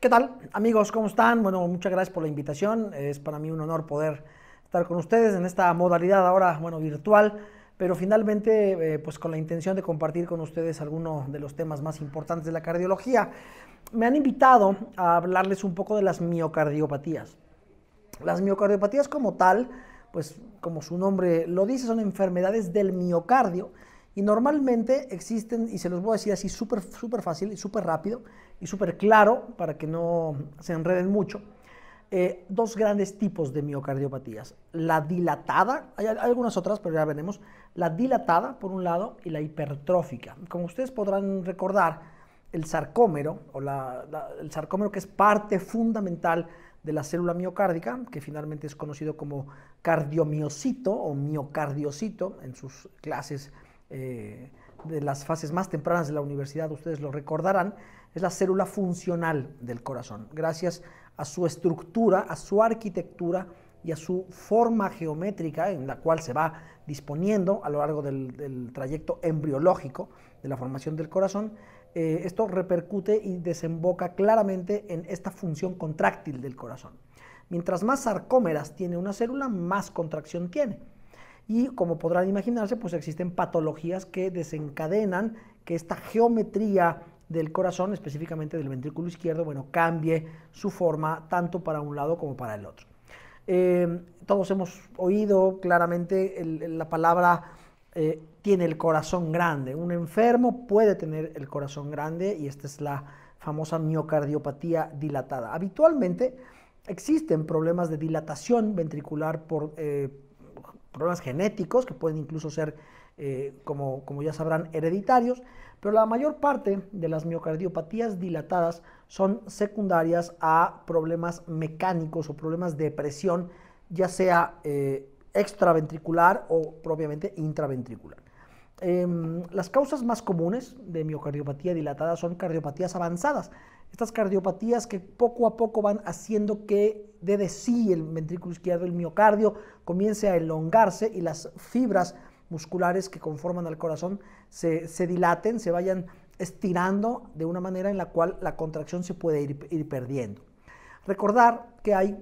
¿Qué tal amigos? ¿Cómo están? Bueno, muchas gracias por la invitación. Es para mí un honor poder estar con ustedes en esta modalidad ahora, bueno, virtual, pero finalmente eh, pues con la intención de compartir con ustedes algunos de los temas más importantes de la cardiología. Me han invitado a hablarles un poco de las miocardiopatías. Las miocardiopatías como tal, pues como su nombre lo dice, son enfermedades del miocardio y normalmente existen, y se los voy a decir así súper super fácil y súper rápido y súper claro para que no se enreden mucho, eh, dos grandes tipos de miocardiopatías. La dilatada, hay algunas otras, pero ya veremos. La dilatada, por un lado, y la hipertrófica. Como ustedes podrán recordar, el sarcómero, o el sarcómero que es parte fundamental de la célula miocárdica, que finalmente es conocido como cardiomiocito o miocardiocito en sus clases eh, de las fases más tempranas de la universidad, ustedes lo recordarán, es la célula funcional del corazón. Gracias a su estructura, a su arquitectura y a su forma geométrica en la cual se va disponiendo a lo largo del, trayecto embriológico de la formación del corazón, eh, esto repercute y desemboca claramente en esta función contráctil del corazón. Mientras más sarcómeras tiene una célula, más contracción tiene. Y como podrán imaginarse, pues existen patologías que desencadenan que esta geometría del corazón, específicamente del ventrículo izquierdo, bueno, cambie su forma tanto para un lado como para el otro. Em, todos hemos oído claramente la palabra eh, tiene el corazón grande. Un enfermo puede tener el corazón grande y esta es la famosa miocardiopatía dilatada. Habitualmente existen problemas de dilatación ventricular por... Eh, problemas genéticos que pueden incluso ser, eh, como, ya sabrán, hereditarios, pero la mayor parte de las miocardiopatías dilatadas son secundarias a problemas mecánicos o problemas de presión, ya sea eh, extraventricular o propiamente intraventricular. Em, las causas más comunes de miocardiopatía dilatada son cardiopatías avanzadas, estas cardiopatías que poco a poco van haciendo que de, de sí el ventrículo izquierdo, el miocardio, comience a elongarse y las fibras musculares que conforman al corazón se, dilaten, se vayan estirando de una manera en la cual la contracción se puede ir perdiendo. Recordar que hay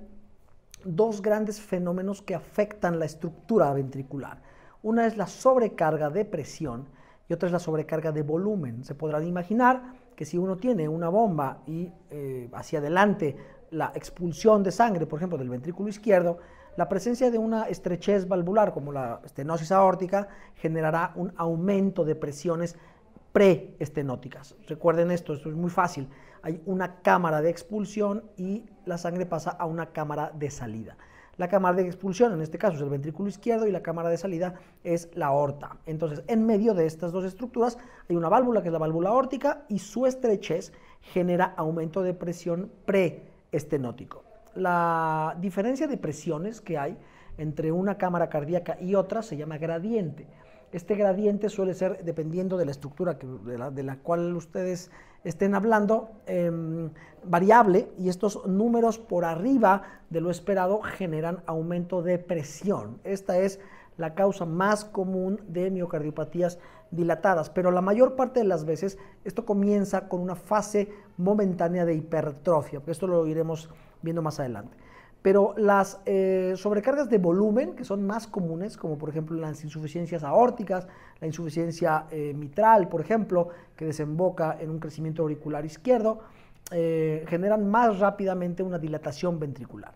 dos grandes fenómenos que afectan la estructura ventricular. Una es la sobrecarga de presión y otra es la sobrecarga de volumen. Se podrán imaginar que si uno tiene una bomba y eh, hacia adelante la expulsión de sangre, por ejemplo, del ventrículo izquierdo, la presencia de una estrechez valvular como la estenosis aórtica generará un aumento de presiones preestenóticas. Recuerden esto, esto es muy fácil. Hay una cámara de expulsión y la sangre pasa a una cámara de salida. La cámara de expulsión, en este caso, es el ventrículo izquierdo y la cámara de salida es la aorta. Entonces, en medio de estas dos estructuras hay una válvula que es la válvula aórtica y su estrechez genera aumento de presión preestenótico. La diferencia de presiones que hay entre una cámara cardíaca y otra se llama gradiente. Este gradiente suele ser, dependiendo de la estructura de, la, cual ustedes estén hablando, em, variable y estos números por arriba de lo esperado generan aumento de presión. Esta es la causa más común de miocardiopatías dilatadas, pero la mayor parte de las veces esto comienza con una fase momentánea de hipertrofia, esto lo iremos viendo más adelante. Pero las eh, sobrecargas de volumen, que son más comunes, como por ejemplo las insuficiencias aórticas, la insuficiencia eh, mitral, por ejemplo, que desemboca en un crecimiento auricular izquierdo, eh, generan más rápidamente una dilatación ventricular.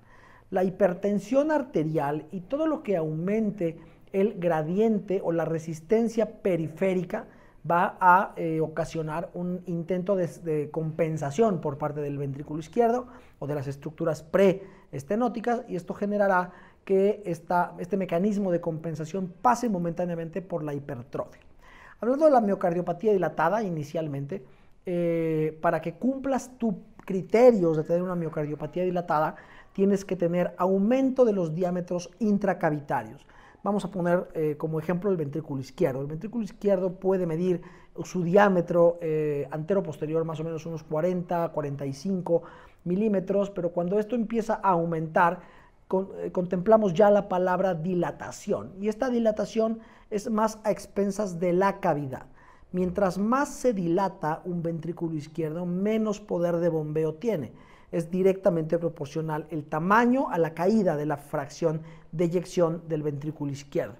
La hipertensión arterial y todo lo que aumente el gradiente o la resistencia periférica, va a eh, ocasionar un intento de, compensación por parte del ventrículo izquierdo o de las estructuras preestenóticas y esto generará que este mecanismo de compensación pase momentáneamente por la hipertrofia. Hablando de la miocardiopatía dilatada inicialmente, eh, para que cumplas tus criterios de tener una miocardiopatía dilatada, tienes que tener aumento de los diámetros intracavitarios. Vamos a poner eh, como ejemplo el ventrículo izquierdo. El ventrículo izquierdo puede medir su diámetro eh, antero-posterior más o menos unos 40, 45 milímetros, pero cuando esto empieza a aumentar, eh, contemplamos ya la palabra dilatación. Y esta dilatación es más a expensas de la cavidad. Mientras más se dilata un ventrículo izquierdo, menos poder de bombeo tiene es directamente proporcional el tamaño a la caída de la fracción de eyección del ventrículo izquierdo.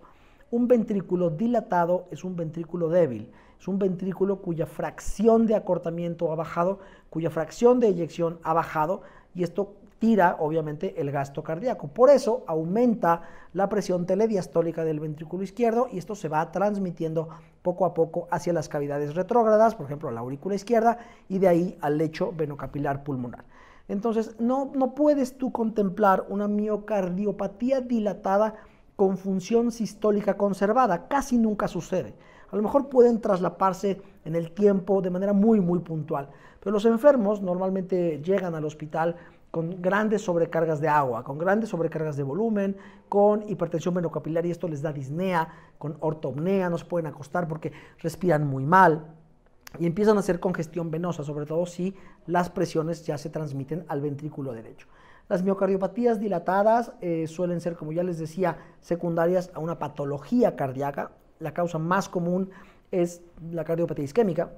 Un ventrículo dilatado es un ventrículo débil, es un ventrículo cuya fracción de acortamiento ha bajado, cuya fracción de eyección ha bajado y esto tira obviamente el gasto cardíaco. Por eso aumenta la presión telediastólica del ventrículo izquierdo y esto se va transmitiendo poco a poco hacia las cavidades retrógradas, por ejemplo la aurícula izquierda, y de ahí al lecho venocapilar pulmonar. Entonces, no, puedes tú contemplar una miocardiopatía dilatada con función sistólica conservada. Casi nunca sucede. A lo mejor pueden traslaparse en el tiempo de manera muy, muy puntual. Pero los enfermos normalmente llegan al hospital con grandes sobrecargas de agua, con grandes sobrecargas de volumen, con hipertensión venocapilar y esto les da disnea, con ortopnea, no se pueden acostar porque respiran muy mal y empiezan a hacer congestión venosa, sobre todo si las presiones ya se transmiten al ventrículo derecho. Las miocardiopatías dilatadas eh, suelen ser, como ya les decía, secundarias a una patología cardíaca. La causa más común es la cardiopatía isquémica,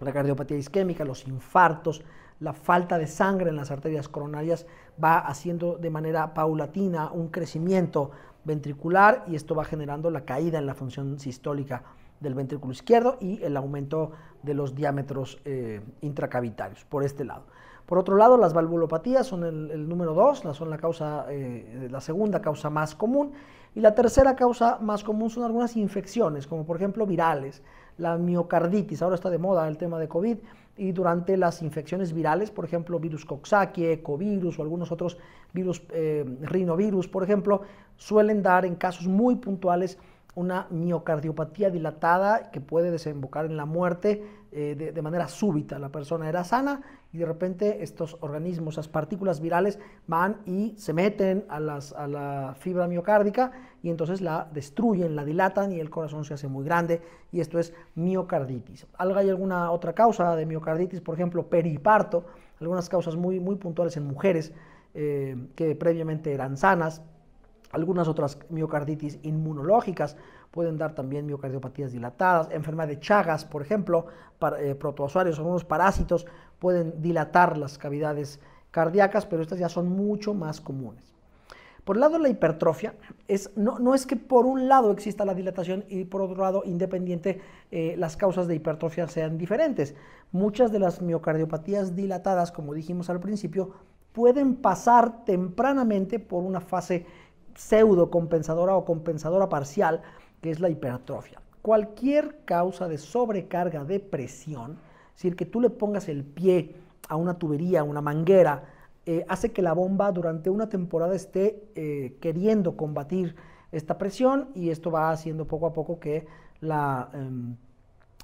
la cardiopatía isquémica, los infartos, la falta de sangre en las arterias coronarias va haciendo de manera paulatina un crecimiento ventricular y esto va generando la caída en la función sistólica del ventrículo izquierdo y el aumento de los diámetros eh, intracavitarios por este lado. Por otro lado, las valvulopatías son el, número dos, son la, causa, eh, la segunda causa más común. Y la tercera causa más común son algunas infecciones, como por ejemplo virales, la miocarditis, ahora está de moda el tema de COVID, y durante las infecciones virales, por ejemplo, virus Coxsackie, ecovirus o algunos otros virus, eh, rinovirus, por ejemplo, suelen dar en casos muy puntuales una miocardiopatía dilatada que puede desembocar en la muerte eh, de, manera súbita. La persona era sana y de repente estos organismos, esas partículas virales, van y se meten a, la fibra miocárdica y entonces la destruyen, la dilatan y el corazón se hace muy grande y esto es miocarditis. ¿Hay alguna otra causa de miocarditis? Por ejemplo, periparto, algunas causas muy, muy puntuales en mujeres eh, que previamente eran sanas, algunas otras miocarditis inmunológicas pueden dar también miocardiopatías dilatadas, enfermedad de Chagas, por ejemplo, para, o eh, protozoarios, algunos parásitos pueden dilatar las cavidades cardíacas, pero estas ya son mucho más comunes. Por el lado de la hipertrofia, es, no, es que por un lado exista la dilatación y por otro lado, independiente, eh, las causas de hipertrofia sean diferentes. Muchas de las miocardiopatías dilatadas, como dijimos al principio, pueden pasar tempranamente por una fase pseudo compensadora o compensadora parcial, que es la hipertrofia. Cualquier causa de sobrecarga de presión, es decir, que tú le pongas el pie a una tubería, a una manguera, eh, hace que la bomba durante una temporada esté eh, queriendo combatir esta presión y esto va haciendo poco a poco que la, em,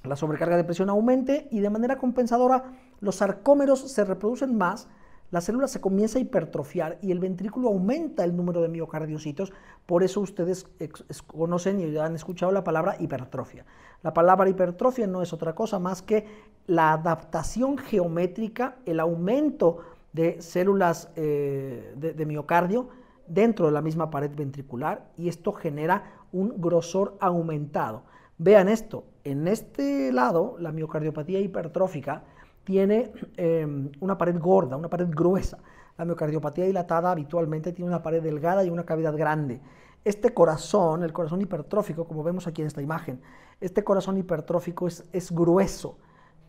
la sobrecarga de presión aumente y de manera compensadora los sarcómeros se reproducen más la célula se comienza a hipertrofiar y el ventrículo aumenta el número de miocardiocitos. Por eso ustedes conocen y han escuchado la palabra hipertrofia. La palabra hipertrofia no es otra cosa más que la adaptación geométrica, el aumento de células eh, de, de miocardio dentro de la misma pared ventricular y esto genera un grosor aumentado. Vean esto, en este lado, la miocardiopatía hipertrófica, tiene em, una pared gorda, una pared gruesa. La miocardiopatía dilatada habitualmente tiene una pared delgada y una cavidad grande. Este corazón, el corazón hipertrófico, como vemos aquí en esta imagen, este corazón hipertrófico es, grueso,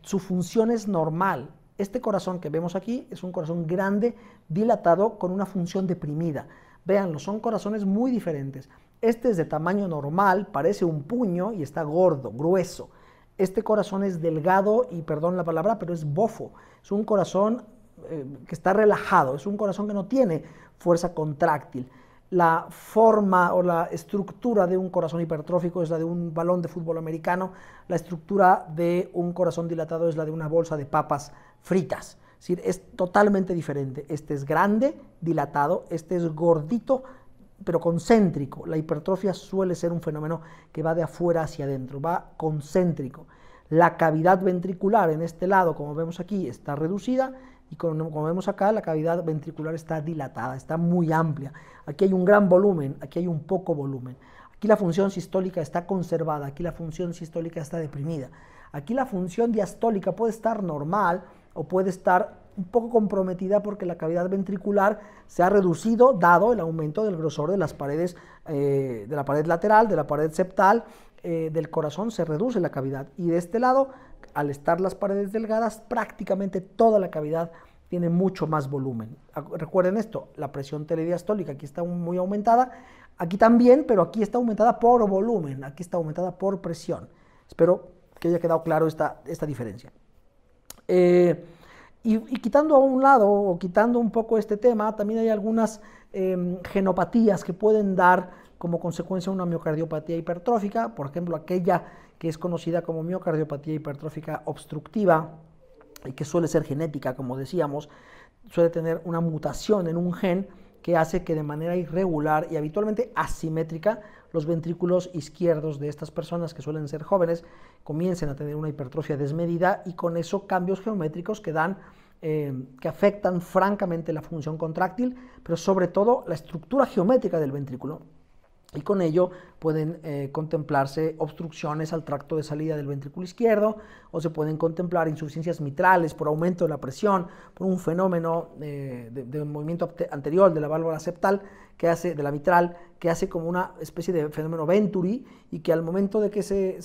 su función es normal. Este corazón que vemos aquí es un corazón grande, dilatado, con una función deprimida. Véanlo, son corazones muy diferentes. Este es de tamaño normal, parece un puño y está gordo, grueso este corazón es delgado y perdón la palabra, pero es bofo. Es un corazón eh, que está relajado, es un corazón que no tiene fuerza contráctil. La forma o la estructura de un corazón hipertrófico es la de un balón de fútbol americano, la estructura de un corazón dilatado es la de una bolsa de papas fritas. es totalmente diferente. Este es grande, dilatado, este es gordito, pero concéntrico. La hipertrofia suele ser un fenómeno que va de afuera hacia adentro, va concéntrico. La cavidad ventricular en este lado, como vemos aquí, está reducida y como vemos acá, la cavidad ventricular está dilatada, está muy amplia. Aquí hay un gran volumen, aquí hay un poco volumen. Aquí la función sistólica está conservada, aquí la función sistólica está deprimida. Aquí la función diastólica puede estar normal, o puede estar un poco comprometida porque la cavidad ventricular se ha reducido dado el aumento del grosor de las paredes, eh, de la pared lateral, de la pared septal, eh, del corazón se reduce la cavidad. Y de este lado, al estar las paredes delgadas, prácticamente toda la cavidad tiene mucho más volumen. Recuerden esto, la presión telediastólica aquí está muy aumentada, aquí también, pero aquí está aumentada por volumen, aquí está aumentada por presión. Espero que haya quedado claro esta, esta diferencia. Eh, y, quitando a un lado o quitando un poco este tema, también hay algunas em, genopatías que pueden dar como consecuencia una miocardiopatía hipertrófica, por ejemplo, aquella que es conocida como miocardiopatía hipertrófica obstructiva y que suele ser genética, como decíamos, suele tener una mutación en un gen que hace que de manera irregular y habitualmente asimétrica los ventrículos izquierdos de estas personas que suelen ser jóvenes comiencen a tener una hipertrofia desmedida y con eso cambios geométricos que dan eh, que afectan francamente la función contráctil, pero sobre todo la estructura geométrica del ventrículo y con ello pueden eh, contemplarse obstrucciones al tracto de salida del ventrículo izquierdo o se pueden contemplar insuficiencias mitrales por aumento de la presión, por un fenómeno eh, de, movimiento anterior de la válvula septal que hace, de la mitral, que hace como una especie de fenómeno venturi y que al momento de que se,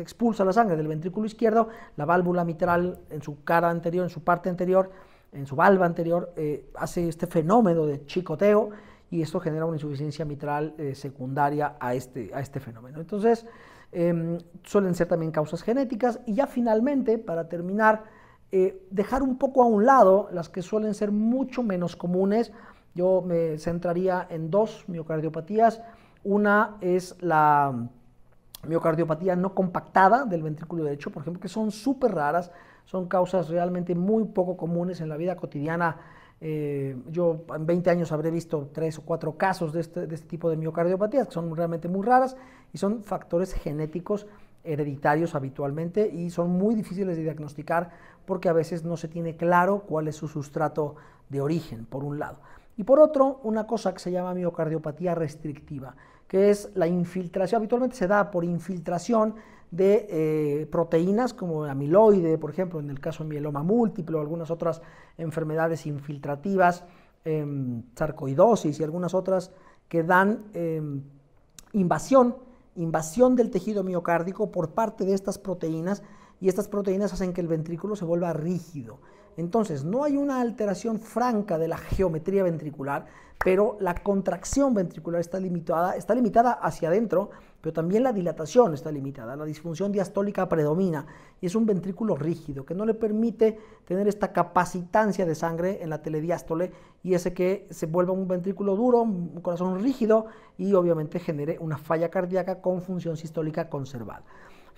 expulsa la sangre del ventrículo izquierdo, la válvula mitral en su cara anterior, en su parte anterior, en su válvula anterior, eh, hace este fenómeno de chicoteo y esto genera una insuficiencia mitral eh, secundaria a este, a este fenómeno. Entonces, em, suelen ser también causas genéticas y ya finalmente, para terminar, eh, dejar un poco a un lado las que suelen ser mucho menos comunes. Yo me centraría en dos miocardiopatías. Una es la miocardiopatía no compactada del ventrículo derecho, por ejemplo, que son súper raras, son causas realmente muy poco comunes en la vida cotidiana eh, yo en 20 años habré visto tres o cuatro casos de este, de este, tipo de miocardiopatías, que son realmente muy raras y son factores genéticos hereditarios habitualmente y son muy difíciles de diagnosticar porque a veces no se tiene claro cuál es su sustrato de origen, por un lado. Y por otro, una cosa que se llama miocardiopatía restrictiva, que es la infiltración, habitualmente se da por infiltración de eh, proteínas como amiloide, por ejemplo, en el caso de mieloma múltiple o algunas otras enfermedades infiltrativas, em, sarcoidosis y algunas otras que dan em, invasión, invasión del tejido miocárdico por parte de estas proteínas y estas proteínas hacen que el ventrículo se vuelva rígido entonces, no hay una alteración franca de la geometría ventricular, pero la contracción ventricular está limitada, está limitada hacia adentro, pero también la dilatación está limitada. La disfunción diastólica predomina y es un ventrículo rígido que no le permite tener esta capacitancia de sangre en la telediástole y ese que se vuelva un ventrículo duro, un corazón rígido y obviamente genere una falla cardíaca con función sistólica conservada.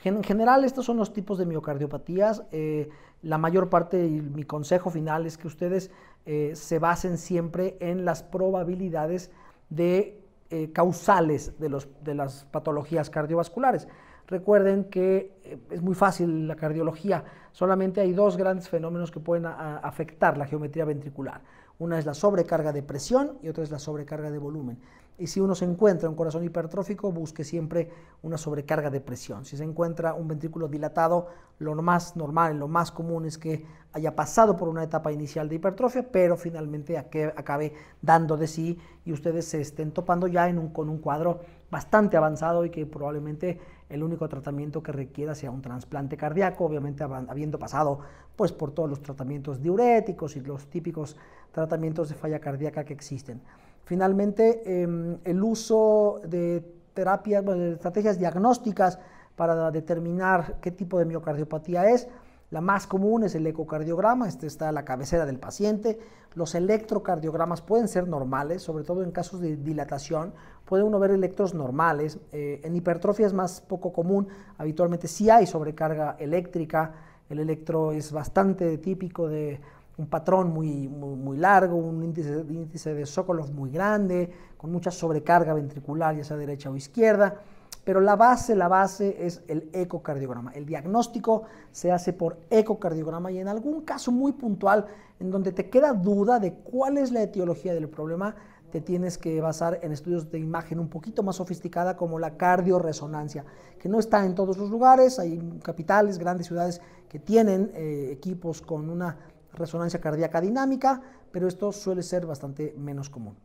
En general, estos son los tipos de miocardiopatías. Eh, la mayor parte, y mi consejo final es que ustedes eh, se basen siempre en las probabilidades de eh, causales de, las patologías cardiovasculares. Recuerden que es muy fácil la cardiología, solamente hay dos grandes fenómenos que pueden afectar la geometría ventricular una es la sobrecarga de presión y otra es la sobrecarga de volumen. Y si uno se encuentra un corazón hipertrófico, busque siempre una sobrecarga de presión. Si se encuentra un ventrículo dilatado, lo más normal, lo más común es que haya pasado por una etapa inicial de hipertrofia, pero finalmente acabe dando de sí y ustedes se estén topando ya con un cuadro bastante avanzado y que probablemente el único tratamiento que requiera sea un trasplante cardíaco, obviamente habiendo pasado pues, por todos los tratamientos diuréticos y los típicos tratamientos de falla cardíaca que existen. Finalmente, em, el uso de terapias, de estrategias diagnósticas para determinar qué tipo de miocardiopatía es. La más común es el ecocardiograma, este está a la cabecera del paciente. Los electrocardiogramas pueden ser normales, sobre todo en casos de dilatación. Puede uno ver electros normales. Eh, en hipertrofia es más poco común, habitualmente sí hay sobrecarga eléctrica. El electro es bastante típico de un patrón muy, muy, largo, un índice, de Sokolov muy grande, con mucha sobrecarga ventricular, ya sea derecha o izquierda. Pero la base, la base es el ecocardiograma. El diagnóstico se hace por ecocardiograma y en algún caso muy puntual, en donde te queda duda de cuál es la etiología del problema, te tienes que basar en estudios de imagen un poquito más sofisticada como la cardioresonancia, que no está en todos los lugares, hay capitales, grandes ciudades que tienen eh, equipos con una resonancia cardíaca dinámica, pero esto suele ser bastante menos común.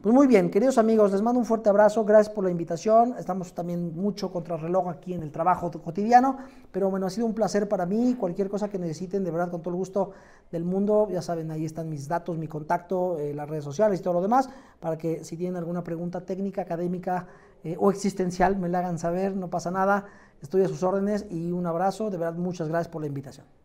Pues muy bien, queridos amigos, les mando un fuerte abrazo, gracias por la invitación, estamos también mucho contra reloj aquí en el trabajo cotidiano, pero bueno, ha sido un placer para mí, cualquier cosa que necesiten, de verdad, con todo el gusto del mundo, ya saben, ahí están mis datos, mi contacto, eh, las redes sociales y todo lo demás, para que si tienen alguna pregunta técnica, académica eh, o existencial, me la hagan saber, no pasa nada, estoy a sus órdenes y un abrazo, de verdad, muchas gracias por la invitación.